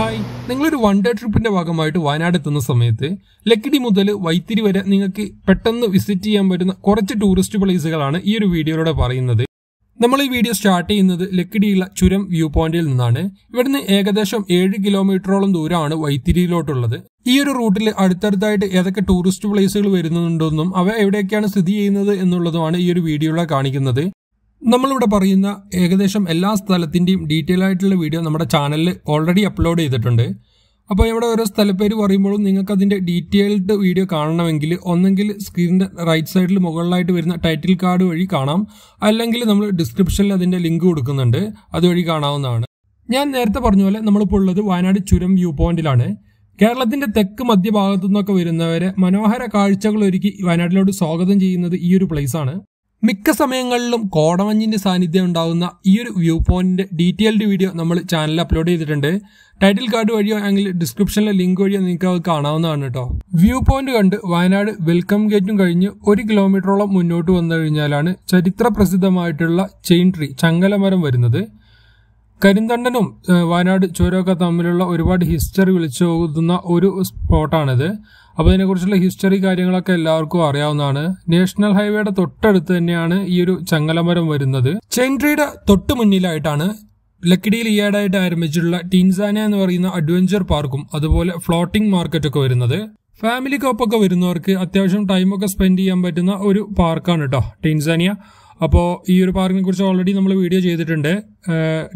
hi നിങ്ങളൊരു one day ട്രിപ്പിന്റെ ഭാഗമായിട്ട് വയനാട് എത്തുന്ന സമയത്ത് ലക്കിടി മുതൽ വൈത്തിരി വരെ നിങ്ങൾക്ക് പെട്ടെന്ന് വിസിറ്റ് ചെയ്യാൻ പറ്റുന്ന കുറച്ച് ടൂറിസ്റ്റ് പ്ലേസുകളാണ് ഈ ഒരു വീഡിയോയിലൂടെ പറയുന്നത് നമ്മൾ ഈ വീഡിയോ സ്റ്റാർട്ട് ചെയ്യുന്നത് ലക്കിടിയുള്ള ചുരം വ്യൂ പോയിന്റിൽ നിന്നാണ് ഇവിടുന്ന് ഏകദേശം ഏഴ് കിലോമീറ്ററോളം ദൂരമാണ് വൈത്തിരിയിലോട്ടുള്ളത് ഈ ഒരു റൂട്ടിൽ അടുത്തടുത്തായിട്ട് ഏതൊക്കെ ടൂറിസ്റ്റ് പ്ലേസുകൾ വരുന്നുണ്ടെന്നും അവ എവിടെയൊക്കെയാണ് സ്ഥിതി ചെയ്യുന്നത് എന്നുള്ളതുമാണ് ഈ ഒരു വീഡിയോയിലൂടെ കാണിക്കുന്നത് നമ്മളിവിടെ പറയുന്ന ഏകദേശം എല്ലാ സ്ഥലത്തിൻ്റെയും ഡീറ്റെയിൽ ആയിട്ടുള്ള വീഡിയോ നമ്മുടെ ചാനലിൽ ഓൾറെഡി അപ്ലോഡ് ചെയ്തിട്ടുണ്ട് അപ്പോൾ ഇവിടെ ഓരോ സ്ഥലപ്പേര് പറയുമ്പോഴും നിങ്ങൾക്ക് അതിൻ്റെ ഡീറ്റെയിൽഡ് വീഡിയോ കാണണമെങ്കിൽ ഒന്നെങ്കിൽ സ്ക്രീനിൻ്റെ റൈറ്റ് സൈഡിൽ മുകളിലായിട്ട് വരുന്ന ടൈറ്റിൽ കാർഡ് വഴി കാണാം അല്ലെങ്കിൽ നമ്മൾ ഡിസ്ക്രിപ്ഷനിൽ അതിൻ്റെ ലിങ്ക് കൊടുക്കുന്നുണ്ട് അതുവഴി കാണാവുന്നതാണ് ഞാൻ നേരത്തെ പറഞ്ഞ പോലെ നമ്മളിപ്പോൾ ഉള്ളത് വയനാട് ചുരം വ്യൂ പോയിന്റിലാണ് കേരളത്തിന്റെ തെക്ക് മധ്യഭാഗത്തു നിന്നൊക്കെ വരുന്നവരെ മനോഹര കാഴ്ചകൾ ഒരുക്കി വയനാട്ടിലോട്ട് സ്വാഗതം ചെയ്യുന്നത് ഈ ഒരു പ്ലേസ് ആണ് മിക്ക സമയങ്ങളിലും കോടമഞ്ഞിന്റെ സാന്നിധ്യം ഉണ്ടാകുന്ന ഈ ഒരു വ്യൂ പോയിന്റിന്റെ ഡീറ്റെയിൽഡ് വീഡിയോ നമ്മൾ ചാനലിൽ അപ്ലോഡ് ചെയ്തിട്ടുണ്ട് ടൈറ്റിൽ കാർഡ് വഴിയോ അല്ലെങ്കിൽ ഡിസ്ക്രിപ്ഷനിലെ ലിങ്ക് വഴിയോ നിങ്ങൾക്ക് അത് കാണാവുന്നതാണ് കേട്ടോ വ്യൂ പോയിന്റ് കണ്ട് വയനാട് വെൽക്കം ഗേറ്റും കഴിഞ്ഞ് ഒരു കിലോമീറ്ററോളം മുന്നോട്ട് വന്നു കഴിഞ്ഞാലാണ് ചരിത്ര പ്രസിദ്ധമായിട്ടുള്ള ചെയിൻ ട്രീ ചങ്ങലമരം വരുന്നത് കരിന്തണ്ടനും വയനാട് ചുരമൊക്കെ തമ്മിലുള്ള ഒരുപാട് ഹിസ്റ്ററി പോകുന്ന ഒരു സ്പോട്ടാണിത് അപ്പോൾ ഇതിനെക്കുറിച്ചുള്ള ഹിസ്റ്ററി കാര്യങ്ങളൊക്കെ എല്ലാവർക്കും അറിയാവുന്നതാണ് നാഷണൽ ഹൈവേയുടെ തൊട്ടടുത്ത് തന്നെയാണ് ഈ ഒരു ചങ്ങലമരം വരുന്നത് ചെൻട്രിയുടെ തൊട്ട് മുന്നിലായിട്ടാണ് ലക്കിടിയിൽ ഈയിടെയായിട്ട് ആരംഭിച്ചിട്ടുള്ള ടിൻസാന എന്ന് പറയുന്ന അഡ്വഞ്ചർ പാർക്കും അതുപോലെ ഫ്ലോട്ടിംഗ് മാർക്കറ്റൊക്കെ വരുന്നത് ഫാമിലിക്കൊപ്പമൊക്കെ വരുന്നവർക്ക് അത്യാവശ്യം ടൈമൊക്കെ സ്പെൻഡ് ചെയ്യാൻ പറ്റുന്ന ഒരു പാർക്കാണ് കേട്ടോ ടിൻസാനിയ അപ്പോൾ ഈ ഒരു പാർക്കിനെ കുറിച്ച് ഓൾറെഡി നമ്മൾ വീഡിയോ ചെയ്തിട്ടുണ്ട്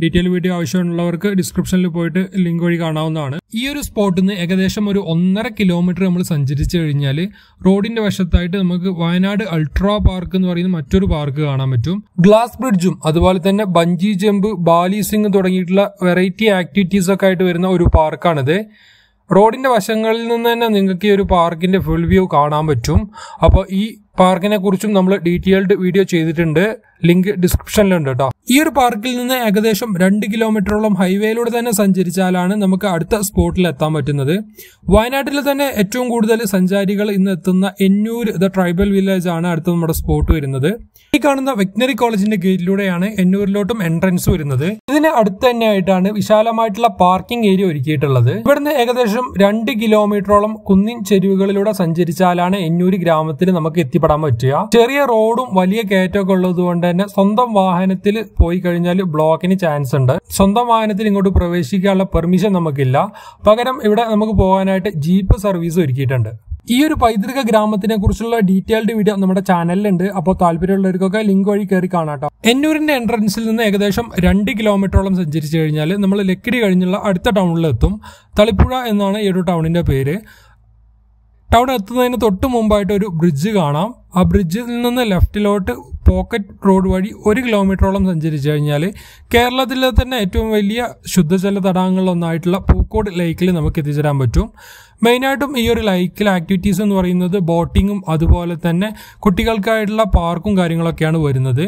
ഡീറ്റെയിൽ വീഡിയോ ആവശ്യമുള്ളവർക്ക് ഡിസ്ക്രിപ്ഷനിൽ പോയിട്ട് ലിങ്ക് വഴി കാണാവുന്നതാണ് ഈ ഒരു സ്പോട്ടിൽ നിന്ന് ഏകദേശം ഒരു ഒന്നര കിലോമീറ്റർ നമ്മൾ സഞ്ചരിച്ചു കഴിഞ്ഞാൽ റോഡിന്റെ വശത്തായിട്ട് നമുക്ക് വയനാട് അൾട്രാ പാർക്ക് എന്ന് പറയുന്ന മറ്റൊരു പാർക്ക് കാണാൻ പറ്റും ഗ്ലാസ് ബ്രിഡ്ജും അതുപോലെ തന്നെ ബഞ്ചി ജമ്പ് ബാലി സിംഗ് തുടങ്ങിയിട്ടുള്ള വെറൈറ്റി ആക്ടിവിറ്റീസ് ഒക്കെ ആയിട്ട് വരുന്ന ഒരു പാർക്കാണിത് റോഡിന്റെ വശങ്ങളിൽ നിന്ന് തന്നെ നിങ്ങൾക്ക് ഈ ഒരു പാർക്കിന്റെ ഫുൾ വ്യൂ കാണാൻ പറ്റും അപ്പോൾ ഈ പാർക്കിനെ കുറിച്ചും നമ്മൾ ഡീറ്റെയിൽഡ് വീഡിയോ ചെയ്തിട്ടുണ്ട് ലിങ്ക് ഡിസ്ക്രിപ്ഷനിലുണ്ട് കേട്ടോ ഈ ഒരു പാർക്കിൽ നിന്ന് ഏകദേശം രണ്ട് കിലോമീറ്ററോളം ഹൈവേയിലൂടെ തന്നെ സഞ്ചരിച്ചാലാണ് നമുക്ക് അടുത്ത സ്പോട്ടിൽ എത്താൻ പറ്റുന്നത് വയനാട്ടിൽ തന്നെ ഏറ്റവും കൂടുതൽ സഞ്ചാരികൾ ഇന്ന് എത്തുന്ന എന്നൂർ ദ ട്രൈബൽ വില്ലേജ് ആണ് അടുത്ത നമ്മുടെ സ്പോട്ട് വരുന്നത് ഈ കാണുന്ന വെറ്റിനറി കോളേജിന്റെ ഗേറ്റിലൂടെയാണ് എന്നൂരിലോട്ടും എൻട്രൻസ് വരുന്നത് ഇതിന് അടുത്ത് തന്നെയായിട്ടാണ് വിശാലമായിട്ടുള്ള പാർക്കിംഗ് ഏരിയ ഒരുക്കിയിട്ടുള്ളത് ഇവിടുന്ന് ഏകദേശം രണ്ട് കിലോമീറ്ററോളം കുന്നിൻ ചെരുവുകളിലൂടെ സഞ്ചരിച്ചാലാണ് എന്നൂര് ഗ്രാമത്തിൽ നമുക്ക് എത്തിപ്പെടാൻ പറ്റുക ചെറിയ റോഡും വലിയ കയറ്റമൊക്കെ ഉള്ളത് തന്നെ സ്വന്തം വാഹനത്തിൽ പോയി കഴിഞ്ഞാൽ ബ്ലോക്കിന് ചാൻസ് ഉണ്ട് സ്വന്തം വാഹനത്തിൽ ഇങ്ങോട്ട് പ്രവേശിക്കാനുള്ള പെർമിഷൻ നമുക്കില്ല പകരം ഇവിടെ നമുക്ക് പോകാനായിട്ട് ജീപ്പ് സർവീസ് ഒരുക്കിയിട്ടുണ്ട് ഈ ഒരു പൈതൃക ഗ്രാമത്തിനെ കുറിച്ചുള്ള ഡീറ്റെയിൽഡ് വീഡിയോ നമ്മുടെ ചാനലിലുണ്ട് അപ്പോൾ താല്പര്യമുള്ളവർക്കൊക്കെ ലിങ്ക് വഴി കയറി കാണാട്ടോ എന്നൂരിന്റെ എൻട്രൻസിൽ നിന്ന് ഏകദേശം രണ്ട് കിലോമീറ്ററോളം സഞ്ചരിച്ചു കഴിഞ്ഞാൽ നമ്മൾ ലക്കിടി കഴിഞ്ഞുള്ള അടുത്ത ടൗണിലെത്തും തളിപ്പുഴ എന്നാണ് ഈ ഒരു ടൗണിന്റെ പേര് ടൗൺ എത്തുന്നതിന് തൊട്ട് മുമ്പായിട്ട് ഒരു ബ്രിഡ്ജ് കാണാം ആ ബ്രിഡ്ജിൽ നിന്ന് ലെഫ്റ്റിലോട്ട് പോക്കറ്റ് റോഡ് വഴി ഒരു കിലോമീറ്ററോളം സഞ്ചരിച്ചു കഴിഞ്ഞാൽ കേരളത്തിലെ തന്നെ ഏറ്റവും വലിയ ശുദ്ധജല തടാകങ്ങളിലൊന്നായിട്ടുള്ള പൂക്കോട് ലേക്കിൽ നമുക്ക് എത്തിച്ചേരാൻ പറ്റും മെയിനായിട്ടും ഈ ഒരു ലൈക്കിൽ ആക്ടിവിറ്റീസ് എന്ന് പറയുന്നത് ബോട്ടിങ്ങും അതുപോലെ തന്നെ കുട്ടികൾക്കായിട്ടുള്ള പാർക്കും കാര്യങ്ങളൊക്കെയാണ് വരുന്നത്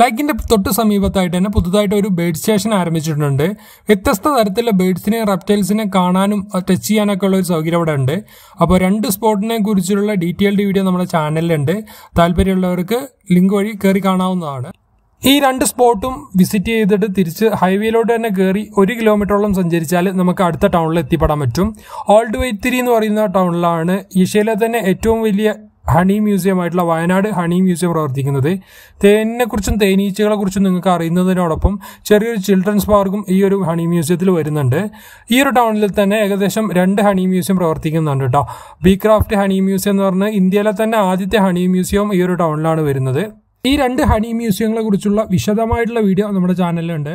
ലൈക്കിന്റെ തൊട്ട് സമീപത്തായിട്ട് തന്നെ പുതുതായിട്ട് ഒരു ബേഡ് സ്റ്റേഷൻ ആരംഭിച്ചിട്ടുണ്ട് വ്യത്യസ്ത തരത്തിലുള്ള ബേഡ്സിനെ റെപ്റ്റൈൽസിനെ കാണാനും ടച്ച് ചെയ്യാനൊക്കെ ഉള്ള ഒരു സൗകര്യം അവിടെ ഉണ്ട് അപ്പോൾ രണ്ട് സ്പോട്ടിനെ കുറിച്ചുള്ള ഡീറ്റെയിൽഡ് വീഡിയോ നമ്മുടെ ചാനലിലുണ്ട് താല്പര്യമുള്ളവർക്ക് ലിങ്ക് വഴി കയറി കാണാവുന്നതാണ് ഈ രണ്ട് സ്പോട്ടും വിസിറ്റ് ചെയ്തിട്ട് തിരിച്ച് ഹൈവേയിലോട്ട് തന്നെ കയറി ഒരു കിലോമീറ്ററോളം സഞ്ചരിച്ചാൽ നമുക്ക് അടുത്ത ടൗണിൽ എത്തിപ്പെടാൻ പറ്റും ഓൾഡ് വൈത്തിരി എന്ന് പറയുന്ന ടൗണിലാണ് ഏഷ്യയിലെ തന്നെ ഏറ്റവും വലിയ ഹണി മ്യൂസിയം ആയിട്ടുള്ള വയനാട് ഹണി മ്യൂസിയം പ്രവർത്തിക്കുന്നത് തേനിനെക്കുറിച്ചും തേനീച്ചകളെക്കുറിച്ചും നിങ്ങൾക്ക് അറിയുന്നതിനോടൊപ്പം ചെറിയൊരു ചിൽഡ്രൻസ് പാർക്കും ഈ ഒരു ഹണി മ്യൂസിയത്തിൽ വരുന്നുണ്ട് ഈ ഒരു ടൗണിൽ തന്നെ ഏകദേശം രണ്ട് ഹണി മ്യൂസിയം പ്രവർത്തിക്കുന്നുണ്ട് കേട്ടോ ബി ക്രാഫ്റ്റ് ഹണി മ്യൂസിയം എന്ന് പറഞ്ഞാൽ ഇന്ത്യയിലെ തന്നെ ആദ്യത്തെ ഹണി മ്യൂസിയം ഈ ഒരു ടൗണിലാണ് വരുന്നത് ഈ രണ്ട് ഹണി മ്യൂസിയങ്ങളെ കുറിച്ചുള്ള വിശദമായിട്ടുള്ള വീഡിയോ നമ്മുടെ ചാനലിലുണ്ട്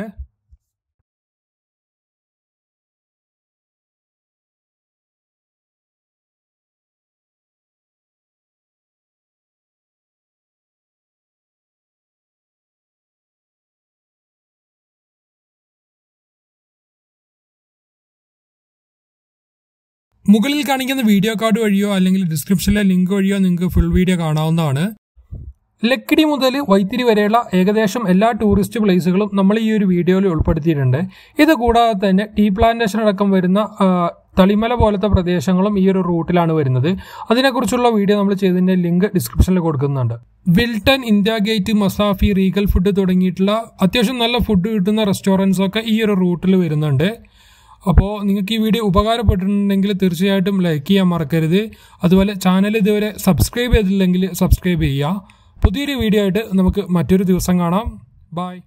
മുകളിൽ കാണിക്കുന്ന വീഡിയോ കാർഡ് വഴിയോ അല്ലെങ്കിൽ ഡിസ്ക്രിപ്ഷനിലെ ലിങ്ക് വഴിയോ നിങ്ങൾക്ക് ഫുൾ വീഡിയോ കാണാവുന്നതാണ് ലക്കിടി മുതൽ വൈത്തിരി വരെയുള്ള ഏകദേശം എല്ലാ ടൂറിസ്റ്റ് പ്ലേസുകളും നമ്മൾ ഈ ഒരു വീഡിയോയിൽ ഉൾപ്പെടുത്തിയിട്ടുണ്ട് ഇത് കൂടാതെ തന്നെ ടീ പ്ലാന്റേഷൻ അടക്കം വരുന്ന തളിമല പോലത്തെ പ്രദേശങ്ങളും ഈ ഒരു റൂട്ടിലാണ് വരുന്നത് അതിനെക്കുറിച്ചുള്ള വീഡിയോ നമ്മൾ ചെയ്തതിൻ്റെ ലിങ്ക് ഡിസ്ക്രിപ്ഷനിൽ കൊടുക്കുന്നുണ്ട് Wilton India Gate Masafi Regal food തുടങ്ങിയിട്ടുള്ള അത്യാവശ്യം നല്ല ഫുഡ് കിട്ടുന്ന റെസ്റ്റോറൻറ്റ്സ് ഒക്കെ ഈ ഒരു റൂട്ടിൽ വരുന്നുണ്ട് അപ്പോൾ നിങ്ങൾക്ക് ഈ വീഡിയോ ഉപകാരപ്പെട്ടിട്ടുണ്ടെങ്കിൽ തീർച്ചയായിട്ടും ലൈക്ക് ചെയ്യാൻ മറക്കരുത് അതുപോലെ ചാനൽ ഇതുവരെ സബ്സ്ക്രൈബ് ചെയ്തില്ലെങ്കിൽ സബ്സ്ക്രൈബ് ചെയ്യുക പുതിയൊരു വീഡിയോ ആയിട്ട് നമുക്ക് മറ്റൊരു ദിവസം കാണാം ബായ്